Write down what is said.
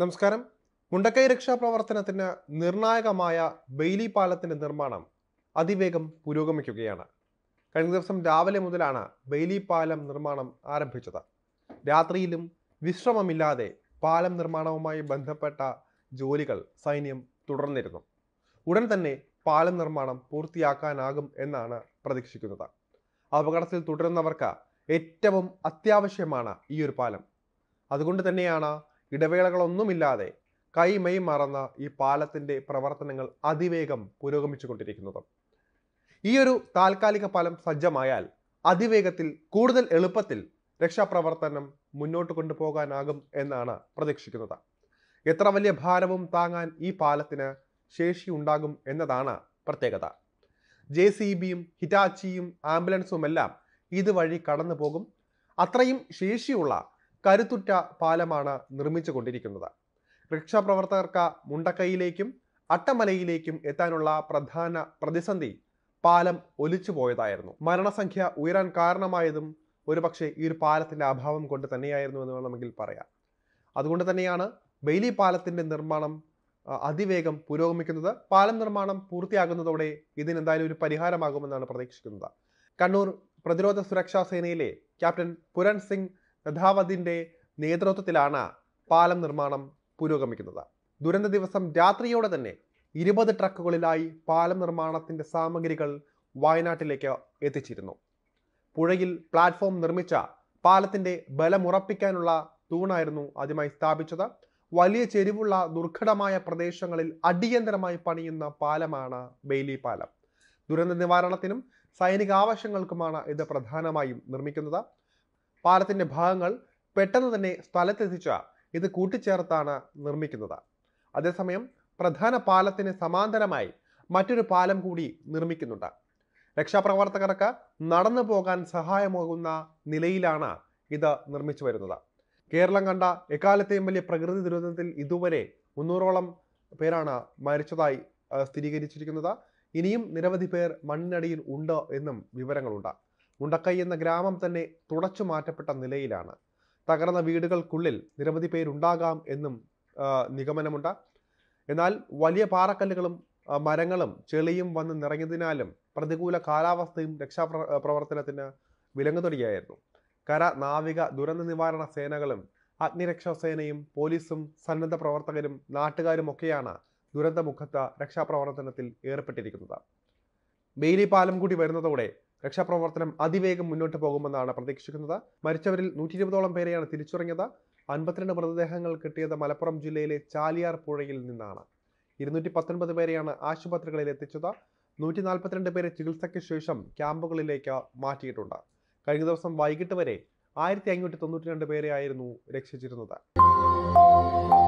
നമസ്കാരം മുണ്ടക്കൈ പ്രവർത്തനത്തിന് നിർണായകമായ ബെയിലി പാലത്തിന്റെ നിർമ്മാണം അതിവേഗം പുരോഗമിക്കുകയാണ് കഴിഞ്ഞ ദിവസം രാവിലെ മുതലാണ് ബെയിലി പാലം നിർമ്മാണം ആരംഭിച്ചത് രാത്രിയിലും വിശ്രമമില്ലാതെ പാലം നിർമ്മാണവുമായി ബന്ധപ്പെട്ട ജോലികൾ സൈന്യം തുടർന്നിരുന്നു ഉടൻ തന്നെ പാലം നിർമ്മാണം പൂർത്തിയാക്കാനാകും എന്നാണ് പ്രതീക്ഷിക്കുന്നത് അപകടത്തിൽ തുടരുന്നവർക്ക് ഏറ്റവും അത്യാവശ്യമാണ് ഈ ഒരു പാലം അതുകൊണ്ട് തന്നെയാണ് ഇടവേളകളൊന്നുമില്ലാതെ കൈമൈ മറന്ന ഈ പാലത്തിൻ്റെ പ്രവർത്തനങ്ങൾ അതിവേഗം പുരോഗമിച്ചുകൊണ്ടിരിക്കുന്നത് ഈ ഒരു താൽക്കാലിക പാലം സജ്ജമായാൽ അതിവേഗത്തിൽ കൂടുതൽ എളുപ്പത്തിൽ രക്ഷാപ്രവർത്തനം മുന്നോട്ട് കൊണ്ടുപോകാനാകും എന്നാണ് പ്രതീക്ഷിക്കുന്നത് എത്ര വലിയ ഭാരവും താങ്ങാൻ ഈ പാലത്തിന് ശേഷി ഉണ്ടാകും എന്നതാണ് പ്രത്യേകത ജെ സി ബിയും ഹിറ്റാച്ചിയും ആംബുലൻസുമെല്ലാം ഇതുവഴി കടന്നു പോകും അത്രയും ശേഷിയുള്ള കരുത്തുറ്റ പാലമാണ് നിർമ്മിച്ചു കൊണ്ടിരിക്കുന്നത് റിക്ഷാപ്രവർത്തകർക്ക് മുണ്ടക്കൈയിലേക്കും അട്ടമലയിലേക്കും എത്താനുള്ള പ്രധാന പ്രതിസന്ധി പാലം ഒലിച്ചു പോയതായിരുന്നു മരണസംഖ്യ ഉയരാൻ കാരണമായതും ഒരുപക്ഷെ ഈ ഒരു പാലത്തിന്റെ അഭാവം കൊണ്ട് തന്നെയായിരുന്നു എന്ന് വേണമെങ്കിൽ പറയാം അതുകൊണ്ട് തന്നെയാണ് ബെയിലി പാലത്തിന്റെ നിർമ്മാണം അതിവേഗം പുരോഗമിക്കുന്നത് പാലം നിർമ്മാണം പൂർത്തിയാകുന്നതോടെ ഇതിനെന്തായാലും ഒരു പരിഹാരമാകുമെന്നാണ് പ്രതീക്ഷിക്കുന്നത് കണ്ണൂർ പ്രതിരോധ സുരക്ഷാ സേനയിലെ ക്യാപ്റ്റൻ പുരൺ സിംഗ് യഥാവതിൻ്റെ നേതൃത്വത്തിലാണ് പാലം നിർമ്മാണം പുരോഗമിക്കുന്നത് ദുരന്ത ദിവസം രാത്രിയോടെ തന്നെ ഇരുപത് ട്രക്കുകളിലായി പാലം നിർമ്മാണത്തിൻ്റെ സാമഗ്രികൾ വയനാട്ടിലേക്ക് എത്തിച്ചിരുന്നു പുഴയിൽ പ്ലാറ്റ്ഫോം നിർമ്മിച്ച പാലത്തിൻ്റെ ബലമുറപ്പിക്കാനുള്ള തൂണായിരുന്നു ആദ്യമായി സ്ഥാപിച്ചത് വലിയ ചെരിവുള്ള ദുർഘടമായ പ്രദേശങ്ങളിൽ അടിയന്തരമായി പണിയുന്ന പാലമാണ് ബെയ്ലി പാലം ദുരന്ത നിവാരണത്തിനും സൈനിക ആവശ്യങ്ങൾക്കുമാണ് ഇത് പ്രധാനമായും നിർമ്മിക്കുന്നത് പാലത്തിന്റെ ഭാഗങ്ങൾ പെട്ടെന്ന് തന്നെ സ്ഥലത്തെത്തിച്ച ഇത് കൂട്ടിച്ചേർത്താണ് നിർമ്മിക്കുന്നത് അതേസമയം പ്രധാന പാലത്തിന് സമാന്തരമായി മറ്റൊരു പാലം കൂടി നിർമ്മിക്കുന്നുണ്ട് രക്ഷാപ്രവർത്തകർക്ക് നടന്നു പോകാൻ സഹായമാകുന്ന നിലയിലാണ് ഇത് നിർമ്മിച്ചു വരുന്നത് കേരളം കണ്ട എക്കാലത്തെയും വലിയ പ്രകൃതി ദുരന്തത്തിൽ ഇതുവരെ മുന്നൂറോളം പേരാണ് മരിച്ചതായി സ്ഥിരീകരിച്ചിരിക്കുന്നത് ഇനിയും നിരവധി പേർ മണ്ണിനടിയിൽ ഉണ്ട് എന്നും വിവരങ്ങളുണ്ട് മുണ്ടക്കൈ എന്ന ഗ്രാമം തന്നെ തുടച്ചു മാറ്റപ്പെട്ട നിലയിലാണ് തകർന്ന വീടുകൾക്കുള്ളിൽ നിരവധി പേരുണ്ടാകാം എന്നും നിഗമനമുണ്ട് എന്നാൽ വലിയ പാറക്കല്ലുകളും മരങ്ങളും ചെളിയും വന്ന് നിറഞ്ഞതിനാലും പ്രതികൂല കാലാവസ്ഥയും രക്ഷാപ്ര പ്രവർത്തനത്തിന് വിലങ്ങുതൊടിയായിരുന്നു കര നാവിക ദുരന്ത നിവാരണ സേനകളും അഗ്നിരക്ഷാ സേനയും പോലീസും സന്നദ്ധ പ്രവർത്തകരും നാട്ടുകാരും ഒക്കെയാണ് ദുരന്തമുഖത്ത് രക്ഷാപ്രവർത്തനത്തിൽ ഏർപ്പെട്ടിരിക്കുന്നത് ബെയിലി പാലം കൂടി വരുന്നതോടെ രക്ഷാപ്രവർത്തനം അതിവേഗം മുന്നോട്ട് പോകുമെന്നാണ് പ്രതീക്ഷിക്കുന്നത് മരിച്ചവരിൽ നൂറ്റി ഇരുപതോളം പേരെയാണ് തിരിച്ചറിഞ്ഞത് അൻപത്തിരണ്ട് മൃതദേഹങ്ങൾ കിട്ടിയത് മലപ്പുറം ജില്ലയിലെ ചാലിയാർ പുഴയിൽ നിന്നാണ് ഇരുന്നൂറ്റി പത്തൊൻപത് പേരെയാണ് ആശുപത്രികളിൽ എത്തിച്ചത് നൂറ്റി നാൽപ്പത്തിരണ്ട് പേരെ ചികിത്സയ്ക്ക് ശേഷം ക്യാമ്പുകളിലേക്ക് മാറ്റിയിട്ടുണ്ട് കഴിഞ്ഞ ദിവസം വൈകിട്ട് വരെ ആയിരത്തി അഞ്ഞൂറ്റി തൊണ്ണൂറ്റി രണ്ട് പേരെയായിരുന്നു രക്ഷിച്ചിരുന്നത്